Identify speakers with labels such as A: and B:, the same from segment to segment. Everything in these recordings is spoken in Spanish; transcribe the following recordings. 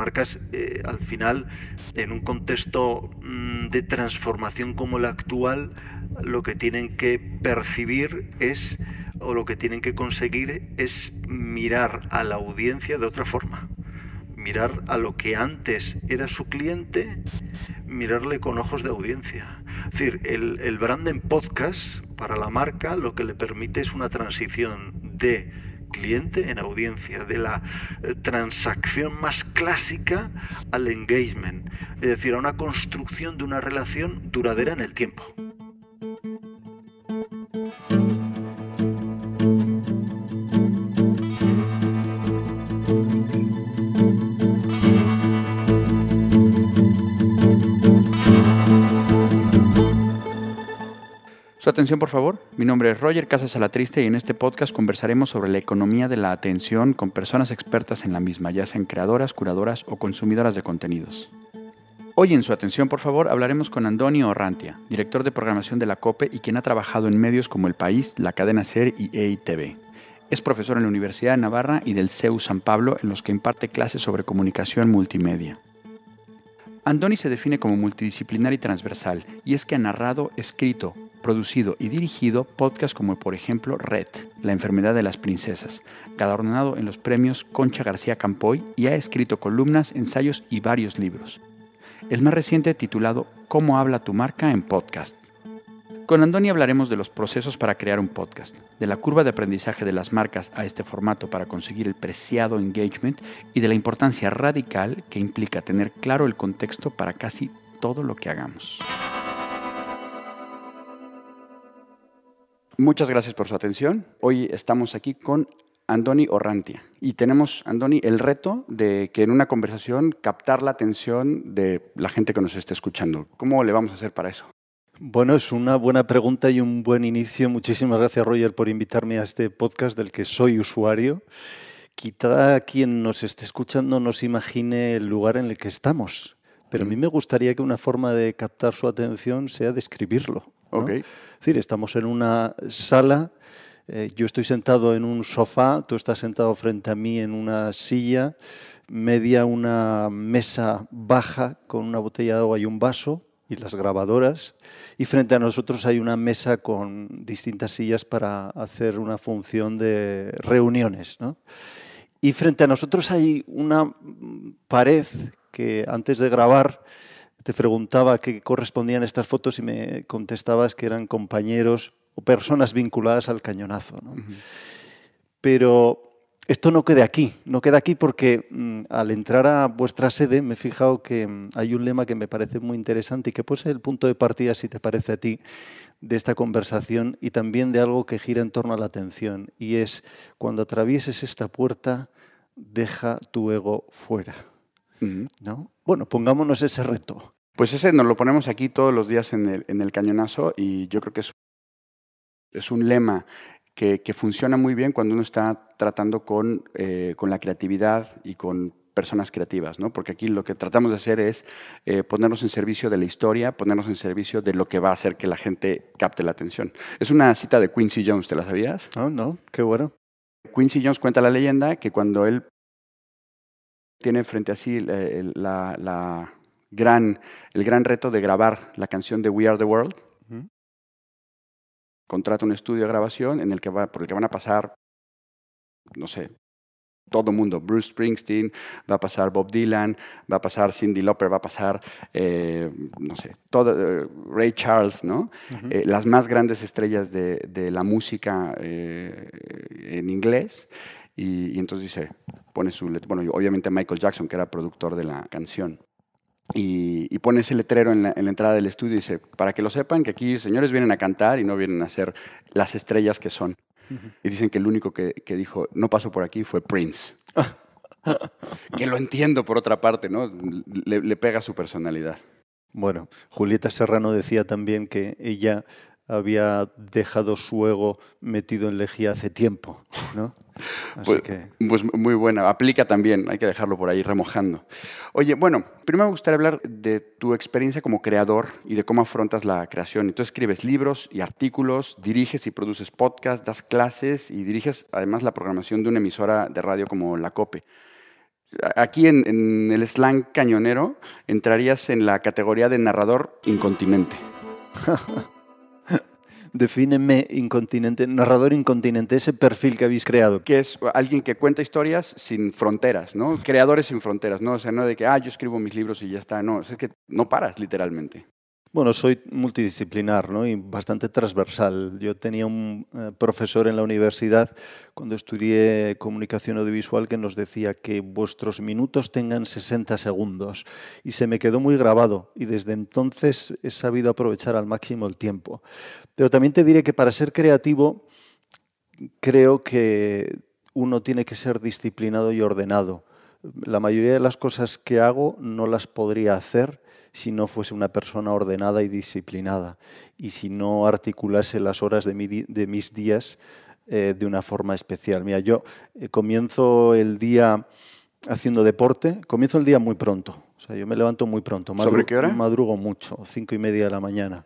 A: marcas eh, al final en un contexto mm, de transformación como el actual lo que tienen que percibir es o lo que tienen que conseguir es mirar a la audiencia de otra forma mirar a lo que antes era su cliente, mirarle con ojos de audiencia. Es decir, el, el brand en podcast para la marca lo que le permite es una transición de cliente en audiencia, de la eh, transacción más clásica al engagement, es decir, a una construcción de una relación duradera en el tiempo.
B: atención, por favor. Mi nombre es Roger Casas Salatriste y en este podcast conversaremos sobre la economía de la atención con personas expertas en la misma, ya sean creadoras, curadoras o consumidoras de contenidos. Hoy en su atención, por favor, hablaremos con Antonio Orrantia, director de programación de la COPE y quien ha trabajado en medios como El País, La Cadena Ser y EITV. Es profesor en la Universidad de Navarra y del CEU San Pablo, en los que imparte clases sobre comunicación multimedia. Andoni se define como multidisciplinar y transversal, y es que ha narrado, escrito, producido y dirigido podcasts como por ejemplo Red, La enfermedad de las princesas, galardonado en los premios Concha García Campoy y ha escrito columnas, ensayos y varios libros. El más reciente titulado Cómo habla tu marca en podcast. Con Andoni hablaremos de los procesos para crear un podcast, de la curva de aprendizaje de las marcas a este formato para conseguir el preciado engagement y de la importancia radical que implica tener claro el contexto para casi todo lo que hagamos. Muchas gracias por su atención. Hoy estamos aquí con Andoni Orrantia y tenemos, Andoni, el reto de que en una conversación captar la atención de la gente que nos esté escuchando.
A: ¿Cómo le vamos a hacer para eso? Bueno, es una buena pregunta y un buen inicio. Muchísimas gracias, Roger, por invitarme a este podcast del que soy usuario. Quizá quien nos esté escuchando nos imagine el lugar en el que estamos, pero a mí mm. me gustaría que una forma de captar su atención sea describirlo. Es decir, estamos en una sala, eh, yo estoy sentado en un sofá, tú estás sentado frente a mí en una silla, media una mesa baja con una botella de agua y un vaso y las grabadoras, y frente a nosotros hay una mesa con distintas sillas para hacer una función de reuniones. ¿no? Y frente a nosotros hay una pared que antes de grabar te preguntaba qué correspondían estas fotos y me contestabas que eran compañeros o personas vinculadas al cañonazo. Pero esto no queda aquí, no queda aquí porque mm, al entrar a vuestra sede me he fijado que mm, hay un lema que me parece muy interesante y que puede ser el punto de partida, si te parece a ti, de esta conversación y también de algo que gira en torno a la atención. Y es, cuando atravieses esta puerta, deja tu ego fuera. ¿no? Bueno, pongámonos ese reto. Pues ese nos lo ponemos aquí todos los días
B: en el, cañonazo y yo creo que es, un lema que, funciona muy bien cuando uno está tratando eh, con, la creatividad y con personas creativas, ¿no? Porque aquí lo que tratamos de hacer es eh, ponernos en servicio de la historia, ponernos en servicio de lo que va a hacer que la gente capte la atención. Es una cita de Quincy Jones, ¿te la sabías? Oh, no, qué bueno. Quincy Jones cuenta la leyenda que cuando él tiene frente a sí eh, la, la gran, el gran reto de grabar la canción de We Are the World. Contrata un estudio de grabación en el que va, por el que van a pasar, no sé, todo mundo. Bruce Springsteen, va a pasar Bob Dylan, va a pasar Cindy Lauper, va a pasar, eh, no sé, eh, Ray Charles, ¿no? las más grandes estrellas de, de la música en inglés. Y, entonces dice, pone su letrero, bueno, obviamente Michael Jackson, que era productor de la canción. Y, pone ese letrero en la, entrada del estudio y dice, para que lo sepan, que aquí señores vienen a cantar y no vienen a ser las estrellas que son. Y dicen que el único que, dijo, no pasó por aquí, fue Prince. que lo entiendo por otra parte, ¿no? Le, le pega su personalidad.
A: Bueno, Julieta Serrano decía también que ella había dejado su ego metido en lejía hace tiempo, ¿no? Pues,
B: pues, muy buena, aplica también, hay que dejarlo por ahí remojando. Oye, bueno, primero me gustaría hablar de tu experiencia como creador y de cómo afrontas la creación. Y tú escribes libros y artículos, diriges y produces podcasts, das clases y diriges además la programación de una emisora de radio como La Cope. Aquí en, en el slang cañonero entrarías en la categoría de narrador incontinente.
A: defíneme incontinente, narrador incontinente, ese perfil que habéis creado. Que es alguien que cuenta historias sin fronteras, ¿no? Creadores sin fronteras,
B: ¿no? O sea, no de que, ah, yo escribo mis libros y ya está, no, es que no paras, literalmente.
A: Bueno, soy multidisciplinar ¿no? y bastante transversal. Yo tenía un eh, profesor en la universidad cuando estudié comunicación audiovisual que nos decía que vuestros minutos tengan 60 segundos y se me quedó muy grabado y desde entonces he sabido aprovechar al máximo el tiempo. Pero también te diré que para ser creativo creo que uno tiene que ser disciplinado y ordenado. La mayoría de las cosas que hago no las podría hacer si no fuese una persona ordenada y disciplinada y si no articulase las horas de, mis días eh, de una forma especial. Mira, yo eh, comienzo el día haciendo deporte, comienzo el día muy pronto. O sea, yo me levanto muy pronto. ¿Sobre qué hora? Madrugo mucho, cinco y media de la mañana.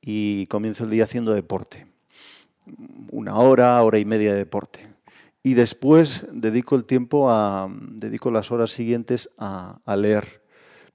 A: Y comienzo el día haciendo deporte. Una hora, hora y media de deporte. Y después dedico el tiempo a, dedico las horas siguientes a, a leer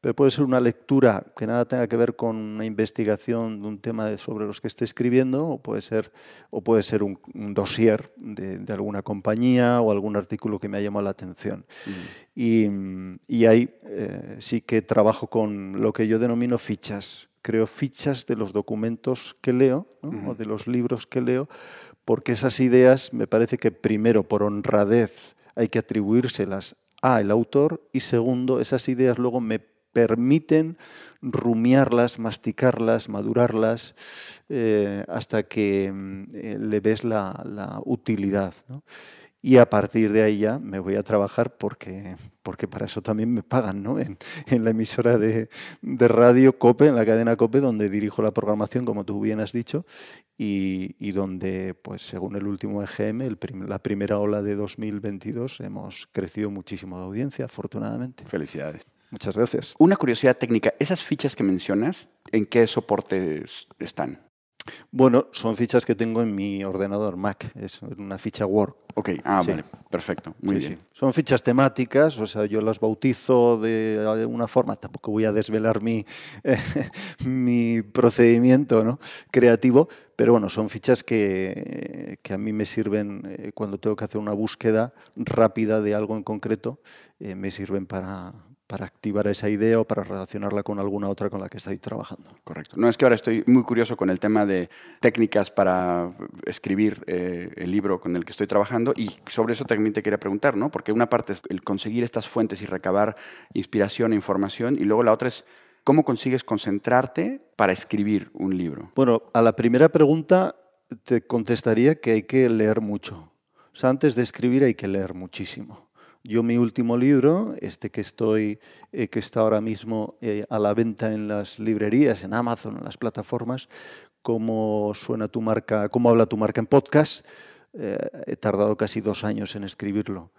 A: pero puede ser una lectura que nada tenga que ver con una investigación de un tema sobre los que esté escribiendo, o puede ser, o puede ser un, dossier de, alguna compañía o algún artículo que me ha llamado la atención. Mm. Y, ahí eh, sí que trabajo con lo que yo denomino fichas. Creo fichas de los documentos que leo o de los libros que leo, porque esas ideas me parece que primero, por honradez, hay que atribuírselas al autor y segundo, esas ideas luego me permiten rumiarlas, masticarlas, madurarlas, eh, hasta que mm, eh, le ves la, utilidad. Y a partir de ahí ya me voy a trabajar porque, porque para eso también me pagan, En, la emisora de, radio COPE, en la cadena COPE, donde dirijo la programación, como tú bien has dicho, y, donde, pues según el último EGM, la primera ola de 2022, hemos crecido muchísimo de audiencia, afortunadamente. Felicidades. Muchas gracias.
B: Una curiosidad técnica,
A: esas fichas que mencionas, ¿en qué soportes están? Bueno, son fichas que tengo en mi ordenador Mac, es una ficha Word. Ok, ah, vale, perfecto, muy bien. Son fichas temáticas, o sea, yo las bautizo de una forma, tampoco voy a desvelar mi, mi procedimiento ¿no? creativo, pero bueno, son fichas que, que, a mí me sirven eh, cuando tengo que hacer una búsqueda rápida de algo en concreto, eh, me sirven para, para activar esa idea o para relacionarla con alguna otra con la que estoy trabajando. Correcto. No es que
B: ahora estoy muy curioso con el tema de técnicas para eh, escribir eh, el libro con el que estoy trabajando y sobre eso también te quería preguntar, ¿no? Porque una parte es el conseguir estas fuentes y recabar inspiración e información y luego la otra es cómo consigues concentrarte para escribir
A: un libro. Bueno, a la primera pregunta te contestaría que hay que leer mucho. O sea, antes de escribir hay que leer muchísimo. Yo mi último libro, este que, estoy, eh, que está ahora mismo eh, a la venta en las librerías, en Amazon, en las plataformas, cómo suena tu marca, cómo habla tu marca en podcast, eh, he tardado casi dos años en escribirlo.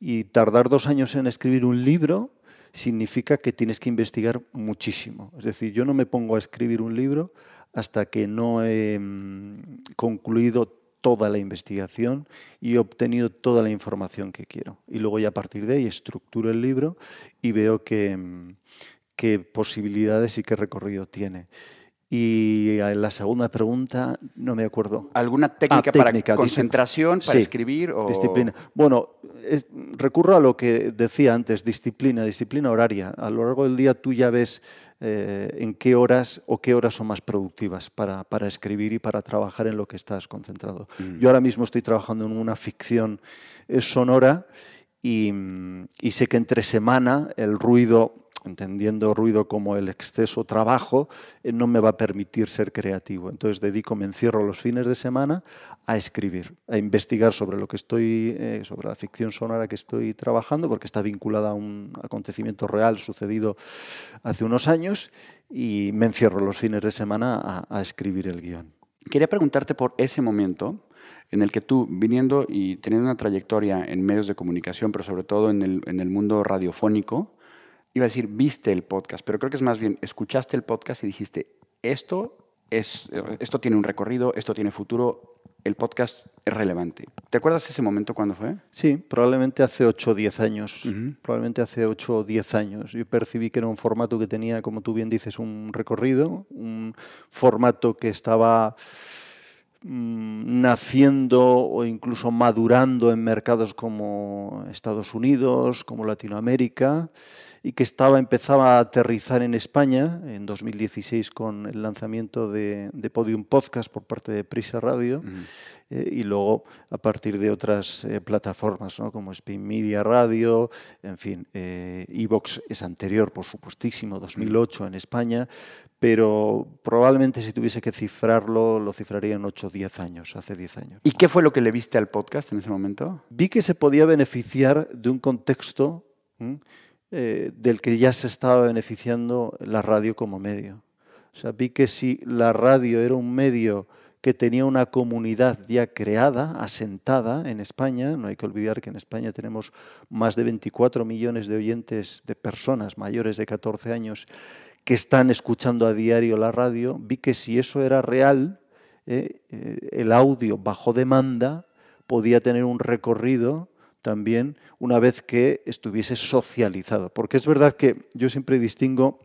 A: Y tardar dos años en escribir un libro significa que tienes que investigar muchísimo. Es decir, yo no me pongo a escribir un libro hasta que no he mm, concluido toda la investigación y he obtenido toda la información que quiero. Y luego ya a partir de ahí estructuro el libro y veo mm, qué posibilidades y qué recorrido tiene. Y en eh, la segunda pregunta, no me acuerdo. ¿Alguna ah, técnica, para concentración,
B: para escribir? O... Disciplina.
A: Bueno, recurro a lo que decía antes, disciplina, disciplina horaria. A lo largo del día tú ya ves eh, en qué horas o qué horas son más productivas para, para, escribir y para trabajar en lo que estás concentrado. Mm. Yo ahora mismo estoy trabajando en una ficción sonora y, y sé que entre semana el ruido entendiendo ruido como el exceso trabajo, eh, no me va a permitir ser creativo. Entonces dedico, me encierro los fines de semana a escribir, a investigar sobre lo que estoy, eh, sobre la ficción sonora que estoy trabajando, porque está vinculada a un acontecimiento real sucedido hace unos años, y me encierro los fines de semana a, escribir el guión. Quería preguntarte por ese momento, en el que tú, viniendo
B: y teniendo una trayectoria en medios de comunicación, pero sobre todo en el mundo radiofónico, iba a decir, viste el podcast, pero creo que es más bien, escuchaste el podcast y dijiste, esto es, esto tiene un recorrido, esto tiene futuro, el podcast es relevante.
A: ¿Te acuerdas ese momento cuando fue? Sí, probablemente hace 8 o 10 años. Probablemente hace 8 o 10 años. Yo percibí que era un formato que tenía, como tú bien dices, un recorrido, un formato que estaba mm, naciendo o incluso madurando en mercados como Estados Unidos, como Latinoamérica y que estaba, empezaba a aterrizar en España en 2016 con el lanzamiento de, Podium Podcast por parte de Prisa Radio eh, y luego a partir de otras eh, plataformas como Spin Media Radio, en fin, eh, Evox es anterior, por supuestísimo, 2008 en España, pero probablemente si tuviese que cifrarlo, lo cifraría en 8 o 10 años, hace 10 años. ¿Y qué fue lo que le viste al podcast en ese momento? Vi que se podía beneficiar de un contexto eh, del que ya se estaba beneficiando la radio como medio. O sea, vi que si la radio era un medio que tenía una comunidad ya creada, asentada en España, no hay que olvidar que en España tenemos más de 24 millones de oyentes de personas mayores de 14 años que están escuchando a diario la radio, vi que si eso era real, eh, eh, el audio bajo demanda podía tener un recorrido también una vez que estuviese socializado. Porque es verdad que yo siempre distingo,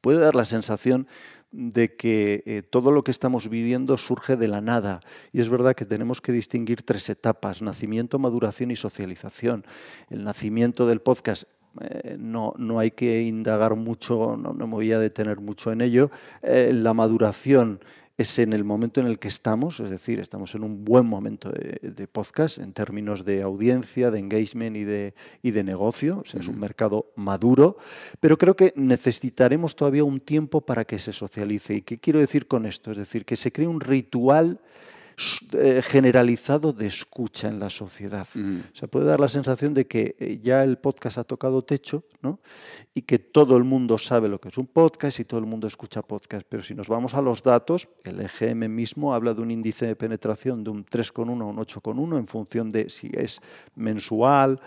A: puede dar la sensación de que eh, todo lo que estamos viviendo surge de la nada. Y es verdad que tenemos que distinguir tres etapas, nacimiento, maduración y socialización. El nacimiento del podcast eh, no, no, hay que indagar mucho, no, me voy a detener mucho en ello. Eh, la maduración es en el momento en el que estamos, es decir, estamos en un buen momento de, podcast en términos de audiencia, de engagement y de, y de negocio, es un mercado maduro, pero creo que necesitaremos todavía un tiempo para que se socialice. ¿Y qué quiero decir con esto? Es decir, que se cree un ritual eh, generalizado de escucha en la sociedad. Mm. Se puede dar la sensación de que eh, ya el podcast ha tocado techo ¿no? y que todo el mundo sabe lo que es un podcast y todo el mundo escucha podcast. Pero si nos vamos a los datos, el EGM mismo habla de un índice de penetración de un 3,1 o un 8,1 en función de si es mensual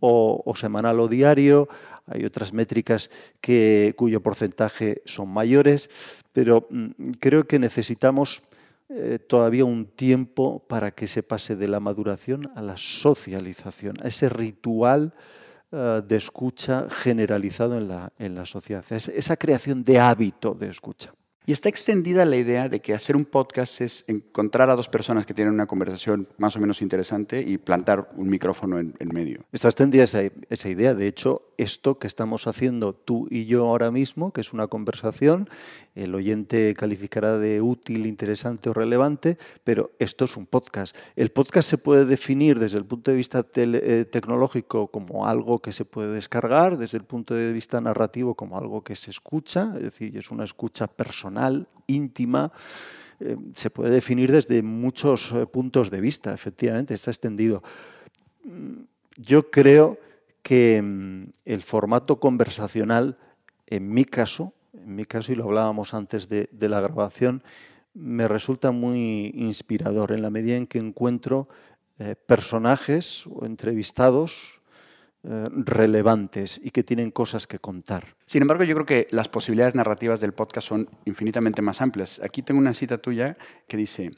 A: o, semanal o diario. Hay otras métricas que, cuyo porcentaje son mayores, pero mm, creo que necesitamos eh, todavía un tiempo para que se pase de la maduración a la socialización, a ese ritual eh, de escucha generalizado en la, en la sociedad, esa creación de hábito de escucha. Y está extendida
B: la idea de que hacer un podcast es encontrar a dos personas que tienen una conversación más o menos interesante
A: y plantar un micrófono en, medio. Está extendida esa, idea. De hecho, esto que estamos haciendo tú y yo ahora mismo, que es una conversación, el oyente calificará de útil, interesante o relevante, pero esto es un podcast. El podcast se puede definir desde el punto de vista eh, tecnológico como algo que se puede descargar, desde el punto de vista narrativo como algo que se escucha, es decir, es una escucha personal íntima, eh, se puede definir desde muchos eh, puntos de vista, efectivamente, está extendido. Mm, yo creo que mm, el formato conversacional, en mi caso, en mi caso, y lo hablábamos antes de, la grabación, me resulta muy inspirador en la medida en que encuentro eh, personajes o entrevistados eh, relevantes y que tienen
B: cosas que contar. Sin embargo, yo creo que las posibilidades narrativas del podcast son infinitamente más amplias. Aquí tengo una cita tuya que dice,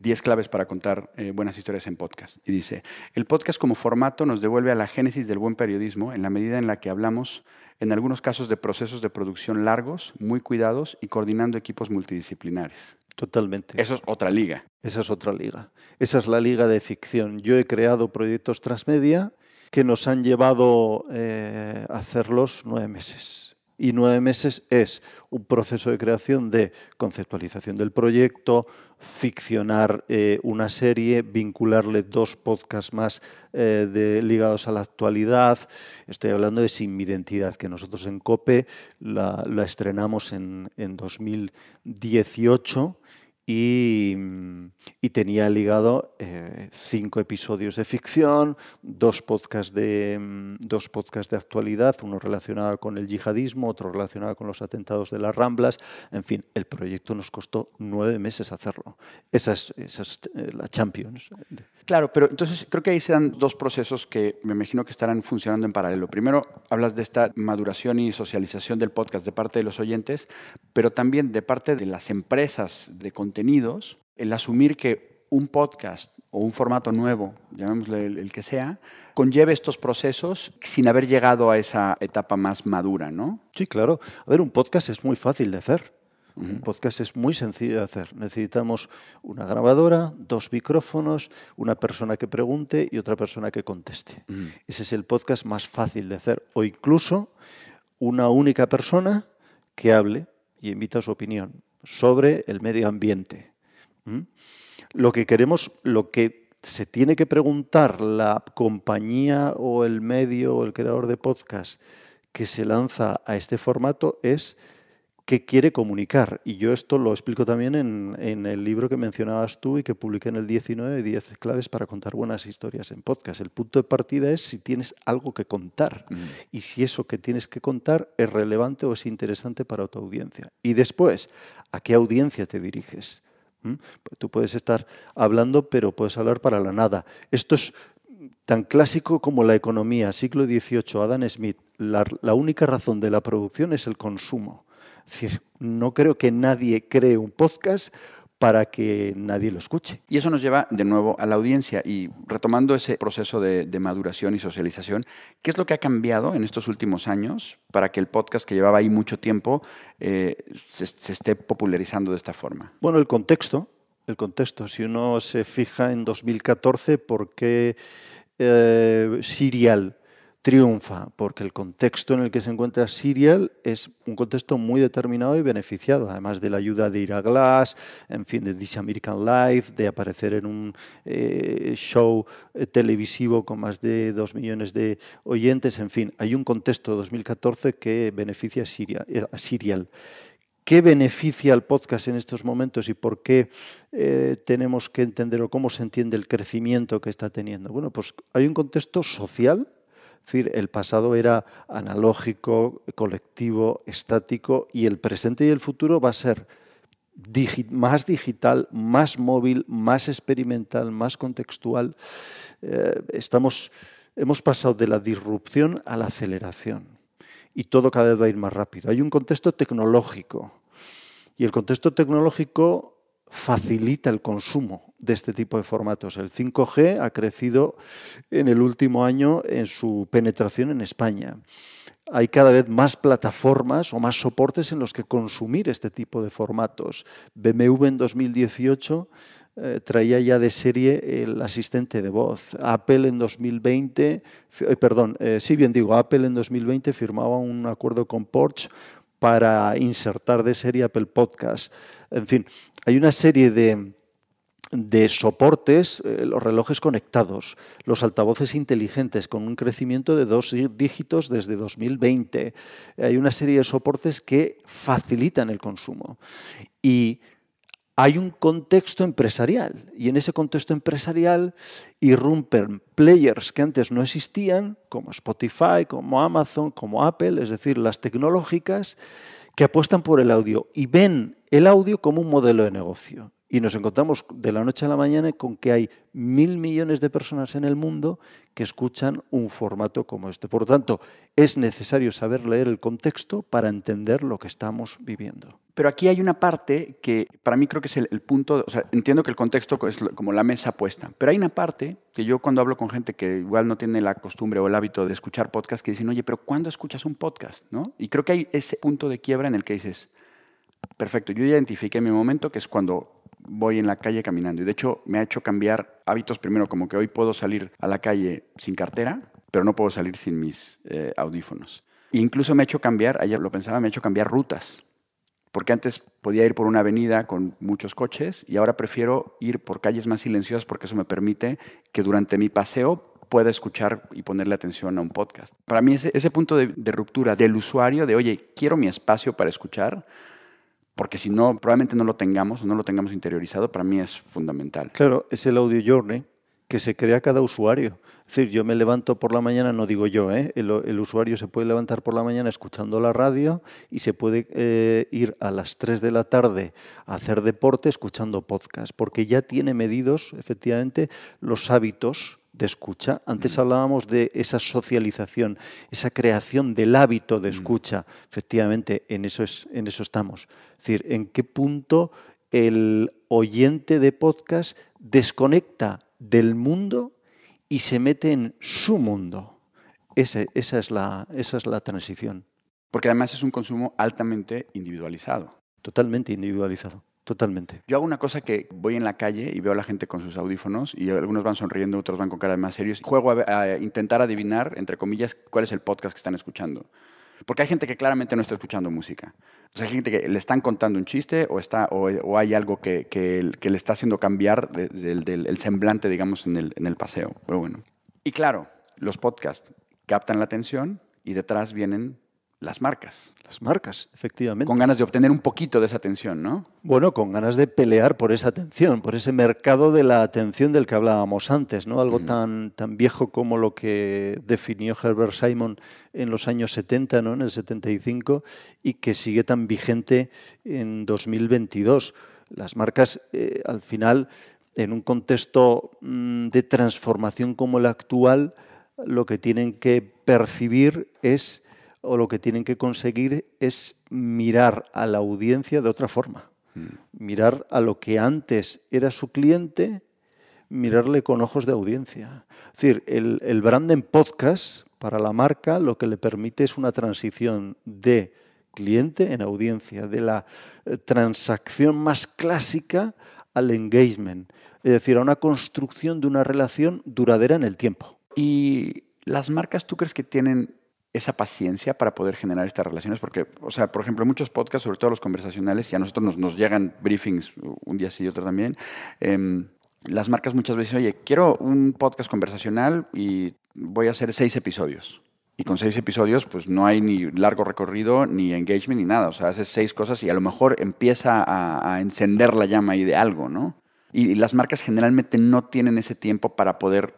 B: 10 claves para contar eh, buenas historias en podcast. Y dice, el podcast como formato nos devuelve a la génesis del buen periodismo en la medida en la que hablamos, en algunos casos, de procesos de producción largos, muy cuidados y coordinando equipos multidisciplinares.
A: Totalmente. Eso es otra liga. Esa es otra liga. Esa es la liga de ficción. Yo he creado proyectos transmedia que nos han llevado eh, a hacerlos nueve meses. Y nueve meses es un proceso de creación de conceptualización del proyecto, ficcionar eh, una serie, vincularle dos podcasts más eh, ligados a la actualidad. Estoy hablando de Sin mi identidad, que nosotros en COPE la, estrenamos en, en 2018 Mm, y, tenía ligado eh, cinco episodios de ficción, dos podcasts de, mm, dos podcasts de actualidad, uno relacionado con el yihadismo, otro relacionado con los atentados de las Ramblas. En fin, el proyecto nos costó nueve meses hacerlo. Esa es, eh, la Champions. Claro, pero
B: entonces creo que ahí se dan dos procesos que me imagino que estarán funcionando en paralelo. Primero, hablas de esta maduración y socialización del podcast de parte de los oyentes, pero también de parte de las empresas de contenido el asumir que un podcast o un formato nuevo, llamémosle el, que sea, conlleve estos procesos sin haber llegado a esa etapa más
A: madura, ¿no? Sí, claro. A ver, un podcast es muy fácil de hacer. Un podcast es muy sencillo de hacer. Necesitamos una grabadora, dos micrófonos, una persona que pregunte y otra persona que conteste. Ese es el podcast más fácil de hacer. O incluso una única persona que hable y invita a su opinión sobre el medio ambiente. Lo que queremos, lo que se tiene que preguntar la compañía o el medio o el creador de podcast que se lanza a este formato es que quiere comunicar. Y yo esto lo explico también en, el libro que mencionabas tú y que publiqué en el 19, 10 claves para contar buenas historias en podcast. El punto de partida es si tienes algo que contar mm. y si eso que tienes que contar es relevante o es interesante para tu audiencia. Y después, ¿a qué audiencia te diriges? ¿Mm? Pues tú puedes estar hablando, pero puedes hablar para la nada. Esto es tan clásico como la economía, siglo XVIII, Adam Smith. la única razón de la producción es el consumo. Es decir, no creo que nadie cree un podcast para que nadie lo escuche.
B: Y eso nos lleva de nuevo a la audiencia y retomando ese proceso de, maduración y socialización, ¿qué es lo que ha cambiado en estos últimos años para que el podcast que llevaba ahí mucho tiempo eh, se, esté popularizando de esta forma?
A: Bueno, el contexto, el contexto. Si uno se fija en 2014, ¿por qué eh, Serial triunfa, porque el contexto en el que se encuentra Serial es un contexto muy determinado y beneficiado, además de la ayuda de Ira Glass, en fin, de This American Life, de aparecer en un eh, show eh, televisivo con más de dos millones de oyentes, en fin, hay un contexto 2014 que beneficia a Serial. Eh, ¿Qué beneficia al podcast en estos momentos y por qué tenemos que entender o cómo se entiende el crecimiento que está teniendo? Bueno, pues hay un contexto social es decir, el pasado era analógico, colectivo, estático y el presente y el futuro va a ser más digital, más móvil, más experimental, más contextual. Eh, hemos pasado de la disrupción a la aceleración y todo cada vez va a ir más rápido. Hay un contexto tecnológico y el contexto tecnológico facilita el consumo de este tipo de formatos. El 5G ha crecido en el último año en su penetración en España. Hay cada vez más plataformas o más soportes en los que consumir este tipo de formatos. BMW en 2018 eh, traía ya de serie el asistente de voz. Apple en 2020, eh, perdón, eh, si bien digo, Apple en 2020 firmaba un acuerdo con Porsche para insertar de serie Apple Podcast. En fin, hay una serie de, de soportes, eh, los relojes conectados, los altavoces inteligentes con un crecimiento de dos dígitos desde 2020. Hay una serie de soportes que facilitan el consumo. Y hay un contexto empresarial y en ese contexto empresarial irrumpen players que antes no existían, como Spotify, como Amazon, como Apple, es decir, las tecnológicas que apuestan por el audio y ven el audio como un modelo de negocio. Y nos encontramos de la noche a la mañana con que hay mil millones de personas en el mundo que escuchan un formato como este. Por lo tanto, es necesario saber leer el contexto para entender lo que estamos viviendo. Pero aquí hay una parte que
B: para mí creo que es el, punto, o sea, entiendo que el contexto es como la mesa puesta, pero hay una parte que yo cuando hablo con gente que igual no tiene la costumbre o el hábito de escuchar podcast, que dicen, oye, pero ¿cuándo escuchas un podcast? ¿No? Y creo que hay ese punto de quiebra en el que dices, perfecto, yo identifiqué mi momento, que es cuando voy en la calle caminando. Y de hecho me ha hecho cambiar hábitos primero, como que hoy puedo salir a la calle sin cartera, pero no puedo salir sin mis eh, audífonos. incluso me ha hecho cambiar, ayer lo pensaba, me ha hecho cambiar rutas. Porque antes podía ir por una avenida con muchos coches y ahora prefiero ir por calles más silenciosas porque eso me permite que durante mi paseo pueda escuchar y ponerle atención a un podcast. Para mí ese, ese punto de, de, ruptura del usuario, de oye, quiero mi espacio para escuchar, porque si no, probablemente no lo tengamos
A: o no lo tengamos interiorizado, para mí es fundamental. Claro, es el audio journey que se crea cada usuario. Es decir, yo me levanto por la mañana, no digo yo, ¿eh? el, usuario se puede levantar por la mañana escuchando la radio y se puede eh, ir a las 3 de la tarde a hacer deporte escuchando podcast, porque ya tiene medidos efectivamente los hábitos de escucha. Antes hablábamos de esa socialización, esa creación del hábito de escucha. Efectivamente, en eso, es, en eso estamos. Es decir, en qué punto el oyente de podcast desconecta del mundo y se mete en su mundo. esa, es la, esa es la transición. Porque además es un consumo altamente individualizado. Totalmente individualizado.
B: Totalmente. Yo hago una cosa que voy en la calle y veo a la gente con sus audífonos y algunos van sonriendo, otros van con cara más serios. Juego a, intentar adivinar, entre comillas, cuál es el podcast que están escuchando. Porque hay gente que claramente no está escuchando música. O sea, hay gente que le están contando un chiste o, está, o, hay algo que, que, que, le está haciendo cambiar el semblante, digamos, en el, en el paseo. Pero bueno. Y claro, los podcasts captan la atención y detrás vienen las marcas. Las marcas, efectivamente. Con ganas de obtener un poquito de esa atención, ¿no?
A: Bueno, con ganas de pelear por esa atención, por ese mercado de la atención del que hablábamos antes, ¿no? Algo tan, tan viejo como lo que definió Herbert Simon en los años 70, ¿no? En el 75, y que sigue tan vigente en 2022. Las marcas, eh, al final, en un contexto mm, de transformación como el actual, lo que tienen que percibir es o lo que tienen que conseguir es mirar a la audiencia de otra forma. Mm. Mirar a lo que antes era su cliente, mirarle con ojos de audiencia. Es decir, el, el brand podcast para la marca lo que le permite es una transición de cliente en audiencia, de la eh, transacción más clásica al engagement, es decir, a una construcción de una relación duradera en el tiempo. ¿Y las marcas tú crees que tienen esa paciencia para poder
B: generar estas relaciones, porque, o sea, por ejemplo, muchos podcasts, sobre todo los conversacionales, y a nosotros nos, llegan briefings un día sí y otro también, em, las marcas muchas veces, oye, quiero un podcast conversacional y voy a hacer seis episodios. Y con seis episodios, pues no hay ni largo recorrido, ni engagement, ni nada. O sea, haces seis cosas y a lo mejor empieza a, encender la llama ahí de algo, ¿no? y las marcas generalmente no tienen ese tiempo para poder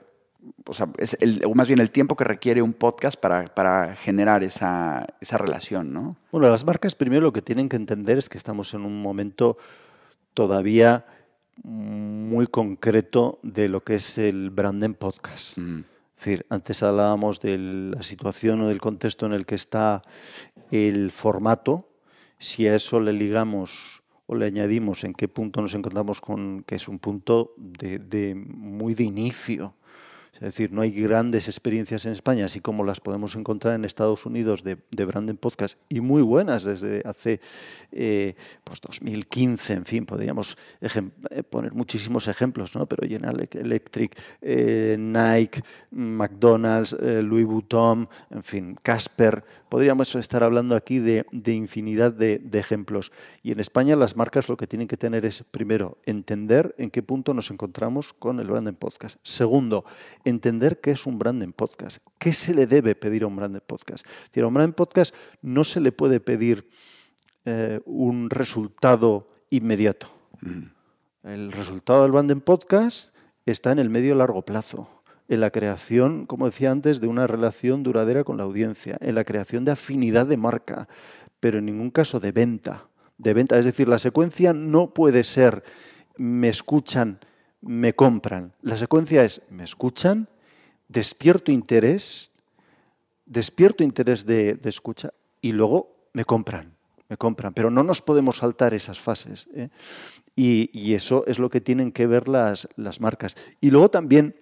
B: o sea, es más bien el tiempo que requiere un podcast para, generar esa, relación, ¿no?
A: Bueno, las marcas primero lo que tienen que entender es que estamos en un momento todavía muy concreto de lo que es el branding podcast. Es decir, antes hablábamos de la situación o del contexto en el que está el formato. Si a eso le ligamos o le añadimos en qué punto nos encontramos con, que es un punto de muy de inicio es decir, no hay grandes experiencias en España, así como las podemos encontrar en Estados Unidos de, de Branden Podcast, y muy buenas desde hace eh, pues 2015, en fin, podríamos eh, poner muchísimos ejemplos, ¿no? pero General Electric, eh, Nike, McDonald's, Louis Vuitton, en fin, Casper, Podríamos estar hablando aquí de, infinidad de, ejemplos. Y en España las marcas lo que tienen que tener es, primero, entender en qué punto nos encontramos con el branding podcast. Segundo, entender qué es un branding podcast. ¿Qué se le debe pedir a un branding podcast? a un branding podcast no se le puede pedir eh, un resultado inmediato. Mm. El resultado del branding podcast está en el medio largo plazo en la creación, como decía antes, de una relación duradera con la audiencia, en la creación de afinidad de marca, pero en ningún caso de venta. De venta. Es decir, la secuencia no puede ser me escuchan, me compran. La secuencia es me escuchan, despierto interés, despierto interés de, escucha y luego me compran. Me compran, pero no nos podemos saltar esas fases. ¿eh? Y, eso es lo que tienen que ver las, las marcas. Y luego también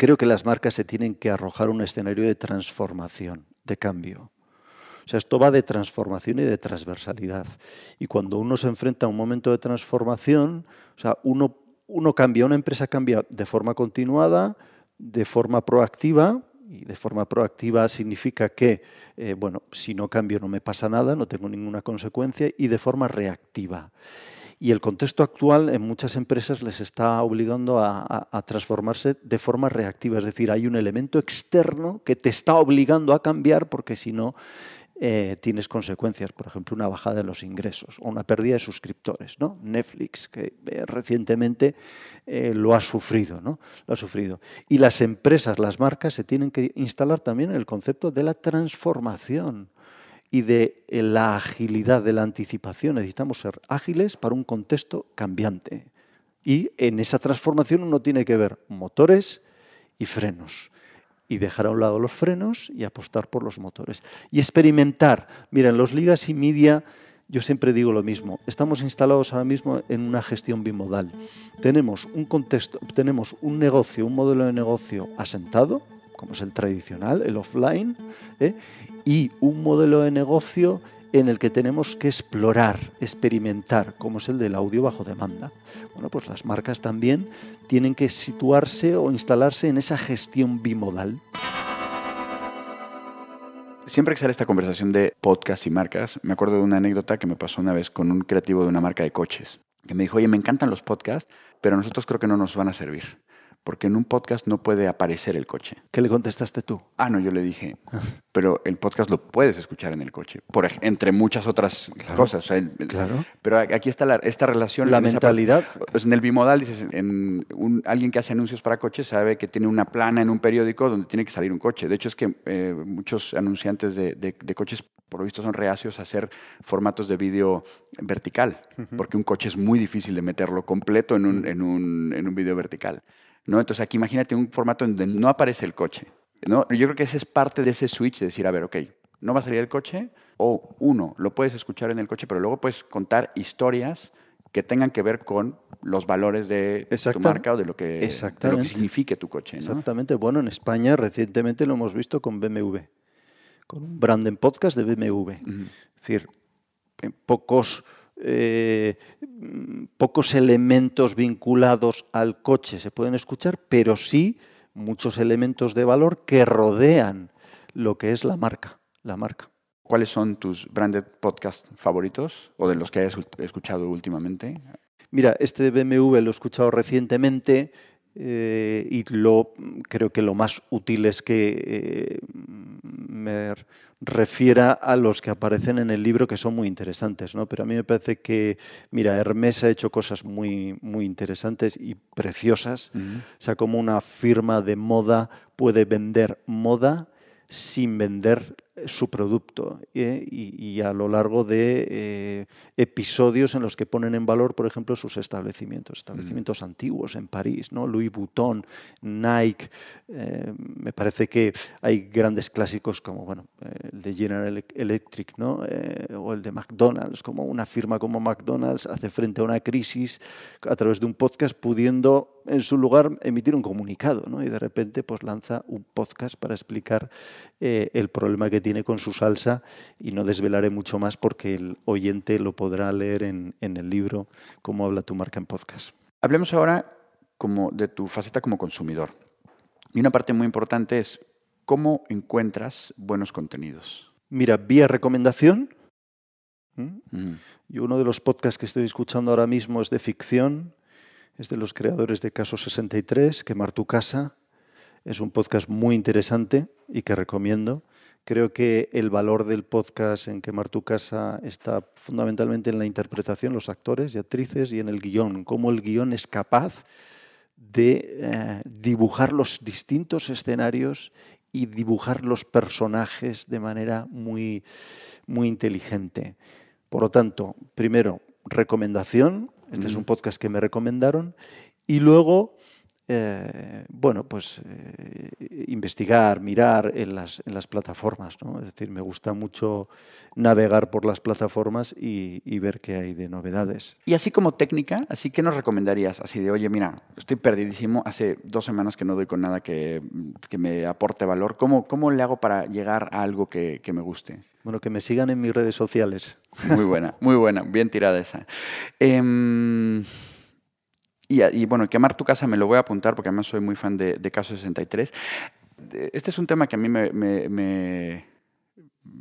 A: Creo que las marcas se tienen que arrojar un escenario de transformación, de cambio. O sea, esto va de transformación y de transversalidad. Y cuando uno se enfrenta a un momento de transformación, o sea, uno, uno cambia, una empresa cambia de forma continuada, de forma proactiva, y de forma proactiva significa que, eh, bueno, si no cambio no me pasa nada, no tengo ninguna consecuencia, y de forma reactiva. Y el contexto actual en muchas empresas les está obligando a, transformarse de forma reactiva, es decir, hay un elemento externo que te está obligando a cambiar porque si no eh, tienes consecuencias, por ejemplo, una bajada de los ingresos o una pérdida de suscriptores. ¿no? Netflix, que eh, recientemente eh, lo ha sufrido, ¿no? Lo ha sufrido. Y las empresas, las marcas, se tienen que instalar también en el concepto de la transformación y de eh, la agilidad, de la anticipación. Necesitamos ser ágiles para un contexto cambiante. Y en esa transformación uno tiene que ver motores y frenos. Y dejar a un lado los frenos y apostar por los motores. Y experimentar. Miren, los ligas y media, yo siempre digo lo mismo. Estamos instalados ahora mismo en una gestión bimodal. Tenemos un contexto, tenemos un negocio, un modelo de negocio asentado, como es el tradicional, el offline, ¿eh? y un modelo de negocio en el que tenemos que explorar, experimentar, como es el del audio bajo demanda. Bueno, pues las marcas también tienen que situarse o instalarse en esa gestión bimodal. Siempre que sale esta conversación de
B: podcast y marcas, me acuerdo de una anécdota que me pasó una vez con un creativo de una marca de coches, que me dijo, oye, me encantan los podcasts, pero nosotros creo que no nos van a servir porque en un podcast no puede aparecer el coche. ¿Qué le contestaste tú? Ah, no, yo le dije, ah. pero el podcast lo puedes escuchar en el coche, entre muchas otras cosas. claro. Pero aquí está esta relación. La mentalidad. Pues en el bimodal, dices, alguien que hace anuncios para coches sabe que tiene una plana en un periódico donde tiene que salir un coche. De hecho, es que eh, muchos anunciantes de, coches, por lo visto, son reacios a hacer formatos de vídeo vertical, porque un coche es muy difícil de meterlo completo en un, en en un vídeo vertical. ¿no? Entonces aquí imagínate un formato donde no aparece el coche, ¿no? Yo creo que ese es parte de ese switch de decir, a ver, ok, no va a salir el coche, o uno, lo puedes escuchar en el coche, pero luego puedes contar historias que tengan que ver con los valores de tu marca o de lo que, de que signifique tu coche. Exactamente.
A: Bueno, en España recientemente lo hemos visto con BMW, con un brand podcast de BMW. Es decir, en pocos eh, pocos elementos vinculados al coche se pueden escuchar, pero sí muchos elementos de valor que rodean lo que es la marca, la marca. ¿Cuáles
B: son tus branded Podcast favoritos o de los que hayas escuchado últimamente?
A: Mira, este de BMW lo he escuchado recientemente, eh, y lo, creo que lo más útil es que eh, me refiera a los que aparecen en el libro que son muy interesantes, Pero a mí me parece que, mira, Hermes ha hecho cosas muy, muy interesantes y preciosas. O sea, como una firma de moda puede vender moda sin vender su producto ¿eh? y, a lo largo de eh, episodios en los que ponen en valor, por ejemplo, sus establecimientos, establecimientos mm. antiguos en París, ¿no? Louis Vuitton, Nike. Eh, me parece que hay grandes clásicos como bueno, el de General Electric ¿no? o el de McDonald's, como una firma como McDonald's hace frente a una crisis a través de un podcast pudiendo en su lugar emitir un comunicado, Y de repente pues lanza un podcast para explicar eh, el problema que tiene con su salsa y no desvelaré mucho más porque el oyente lo podrá leer en, el libro Cómo habla tu marca en podcast. Hablemos ahora como de tu faceta como consumidor. Y una parte muy importante es cómo encuentras buenos contenidos. Mira, vía recomendación. Mm. y uno de los podcasts que estoy escuchando ahora mismo es de ficción es de los creadores de Caso 63, Quemar tu casa. Es un podcast muy interesante y que recomiendo. Creo que el valor del podcast en Quemar tu casa está fundamentalmente en la interpretación, los actores y actrices y en el guión, cómo el guión es capaz de eh, dibujar los distintos escenarios y dibujar los personajes de manera muy, muy inteligente. Por lo tanto, primero, recomendación, este es un podcast que me recomendaron. Y luego eh, bueno, pues eh, investigar, mirar en las, plataformas. ¿no? Es decir, me gusta mucho navegar por las plataformas y, ver qué hay de novedades. Y así como técnica,
B: así que nos recomendarías, así de, oye, mira, estoy perdidísimo, hace dos semanas que no doy con nada que, me aporte valor, ¿Cómo, ¿cómo le hago para llegar a algo que, que me guste? Bueno, que me
A: sigan en mis redes sociales.
B: Muy buena, muy buena, bien tirada esa. Eh, y, bueno, quemar tu casa me lo voy a apuntar porque además soy muy fan de, Caso 63. Este es un tema que a mí me, me, me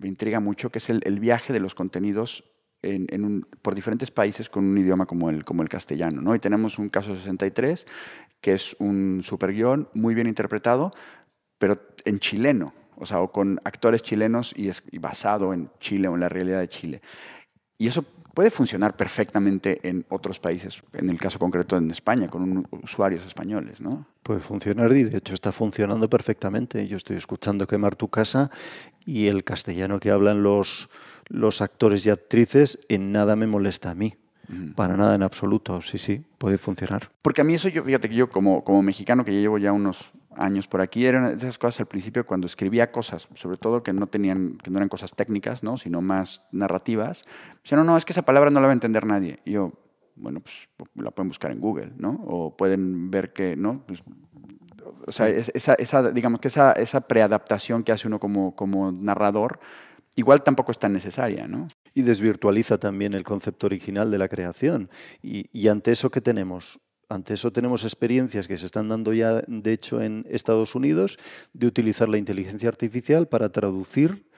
B: intriga mucho, que es el, viaje de los contenidos en, en un, por diferentes países con un idioma como el, como el castellano. ¿no? Y tenemos un caso 63, que es un super guión muy bien interpretado, pero en chileno, o sea, o con actores chilenos y, es, y basado en Chile o en la realidad de Chile. Y eso puede funcionar perfectamente en otros países,
A: en el caso concreto en España, con usuarios españoles, ¿no? Puede funcionar y de hecho está funcionando perfectamente. Yo estoy escuchando Quemar tu casa y el castellano que hablan los, los actores y actrices en nada me molesta a mí. Para nada en absoluto, sí, sí, puede funcionar.
B: Porque a mí eso, yo, fíjate que yo como, como mexicano, que ya llevo ya unos años por aquí, eran esas cosas al principio cuando escribía cosas, sobre todo que no tenían, que no eran cosas técnicas, ¿no? sino más narrativas, decían, no, no, es que esa palabra no la va a entender nadie. Y yo, bueno, pues la pueden buscar en Google, ¿no? O pueden ver que, ¿no? Pues, o sea, esa, digamos que esa, esa preadaptación que hace uno como, como narrador, igual tampoco es tan
A: necesaria, ¿no? y desvirtualiza también el concepto original de la creación. Y, ante eso, que tenemos? Ante eso tenemos experiencias que se están dando ya, de hecho, en Estados Unidos, de utilizar la inteligencia artificial para traducir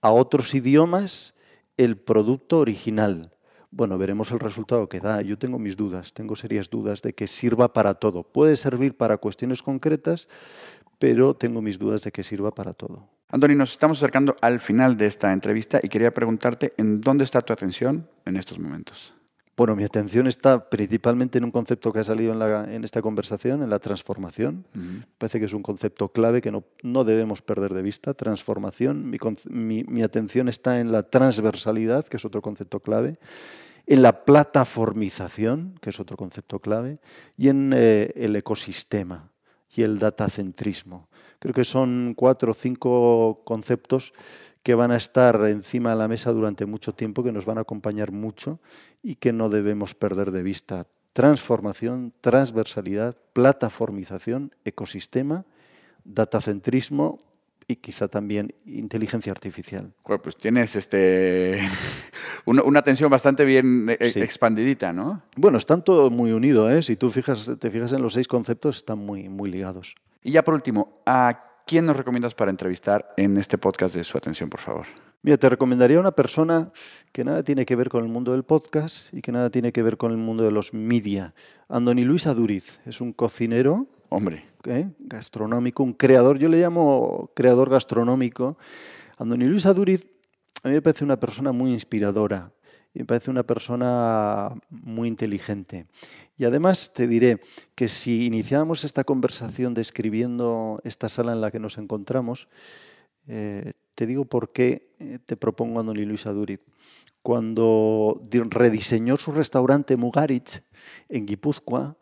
A: a otros idiomas el producto original. Bueno, veremos el resultado que da. Yo tengo mis dudas, tengo serias dudas de que sirva para todo. Puede servir para cuestiones concretas, pero tengo mis dudas de que sirva para todo.
B: Antoni, nos estamos acercando al final de esta entrevista y quería
A: preguntarte en dónde está tu atención en estos momentos. Bueno, mi atención está principalmente en un concepto que ha salido en, esta conversación, en la transformación. Parece que es un concepto clave que no, debemos perder de vista, transformación. Mi, atención está en la transversalidad, que es otro concepto clave en la plataformización, que es otro concepto clave, y en eh, el ecosistema y el datacentrismo. Creo que son cuatro o cinco conceptos que van a estar encima de la mesa durante mucho tiempo, que nos van a acompañar mucho y que no debemos perder de vista. Transformación, transversalidad, plataformización, ecosistema, datacentrismo, y quizá también inteligencia artificial.
B: Pues tienes este una atención bastante bien eh, eh, expandidita, ¿no?
A: Bueno, están todos muy unidos. ¿eh? Si tú fijas, te fijas en los seis conceptos, están muy, muy ligados. Y ya por último,
B: ¿a quién nos recomiendas para entrevistar en este podcast de su atención, por favor?
A: Mira, te recomendaría una persona que nada tiene que ver con el mundo del podcast y que nada tiene que ver con el mundo de los media. Andoni Luis Aduriz es un cocinero. Hombre ¿eh? gastronómico, un creador, yo le llamo creador gastronómico. Andoni Luis Aduriz a mí me parece una persona muy inspiradora, me parece una persona muy inteligente. Y además te diré que si iniciamos esta conversación describiendo esta sala en la que nos encontramos, eh, te digo por qué eh, te propongo a Luis Aduriz. Cuando rediseñó su restaurante Mugaritz en Guipúzcoa,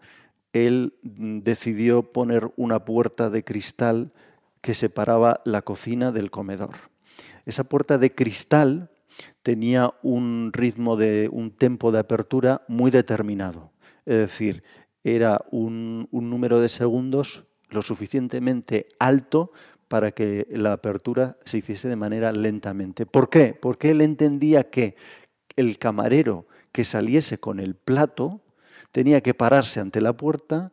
A: él mm, decidió poner una puerta de cristal que separaba la cocina del comedor. Esa puerta de cristal tenía un ritmo de un tempo de apertura muy determinado. Es decir, era un, un número de segundos lo suficientemente alto para que la apertura se hiciese de manera lentamente. ¿Por qué? Porque él entendía que el camarero que saliese con el plato tenía que pararse ante la puerta,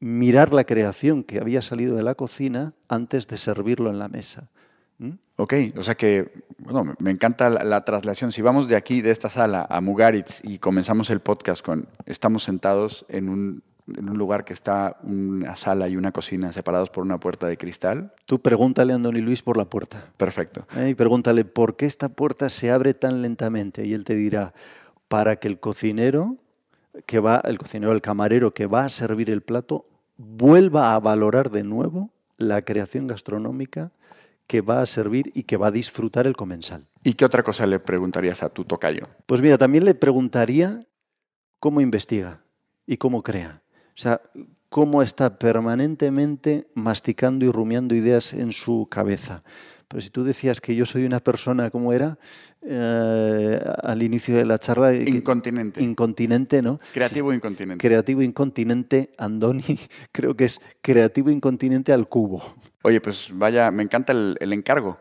A: mirar la creación que había salido de la cocina antes de servirlo en la mesa. ¿Mm? Ok, o sea que, bueno, me encanta la,
B: traslación. Si vamos de aquí, de esta sala, a Mugaritz y comenzamos el podcast con, estamos sentados en un, lugar que está una sala y una cocina separados por una puerta de
A: cristal. Tú pregúntale a Andoni Luis por la puerta. Perfecto. Eh, y pregúntale, ¿por qué esta puerta se abre tan lentamente? Y él te dirá, para que el cocinero que va, el cocinero, el camarero que va a servir el plato, vuelva a valorar de nuevo la creación gastronómica que va a servir y que va a disfrutar el comensal. ¿Y qué otra cosa le preguntarías a tu tocayo? Pues mira, también le preguntaría cómo investiga y cómo crea. O sea, cómo está permanentemente masticando y rumiando ideas en su cabeza. Pero si tú decías que yo soy una persona, como era? Eh, al inicio de la charla. Eh, incontinente. Incontinente, ¿no? Creativo incontinente. Creativo incontinente, Andoni, creo que es creativo incontinente al cubo.
B: Oye, pues vaya, me encanta el, encargo.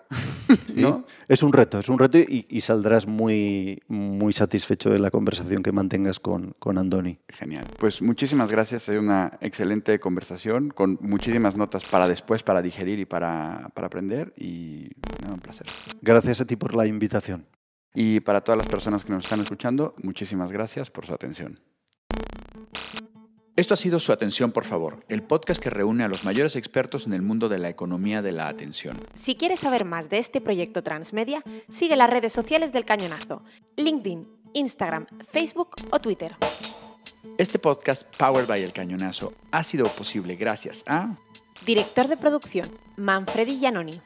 B: ¿no?
A: es un reto, es un reto y, saldrás muy, muy satisfecho de la conversación que mantengas con, Andoni.
B: Genial. Pues muchísimas gracias, es una excelente conversación con muchísimas notas para después, para digerir y para, aprender y un placer.
A: Gracias a ti por la invitación.
B: Y para todas las personas que nos están escuchando, muchísimas gracias por su atención. Esto ha sido Su Atención, por favor, el podcast que reúne a los mayores expertos en el mundo de la economía de la atención.
A: Si quieres saber más de este proyecto transmedia, sigue las redes sociales del Cañonazo, LinkedIn, Instagram, Facebook o Twitter.
B: Este podcast, Powered by El Cañonazo, ha sido posible gracias a...
A: Director de producción, Manfredi Giannoni.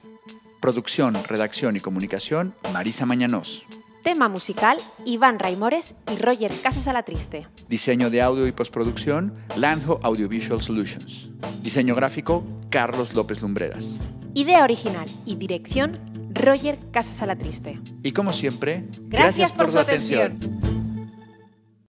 B: Producción, redacción y comunicación, Marisa Mañanos.
A: Tema musical, Iván Raimores y Roger Casas Triste.
B: Diseño de audio y postproducción, Lanjo Audiovisual Solutions. Diseño gráfico, Carlos López Lumbreras.
A: Idea original y dirección, Roger Casas Triste.
B: Y como siempre, gracias, por, su atención.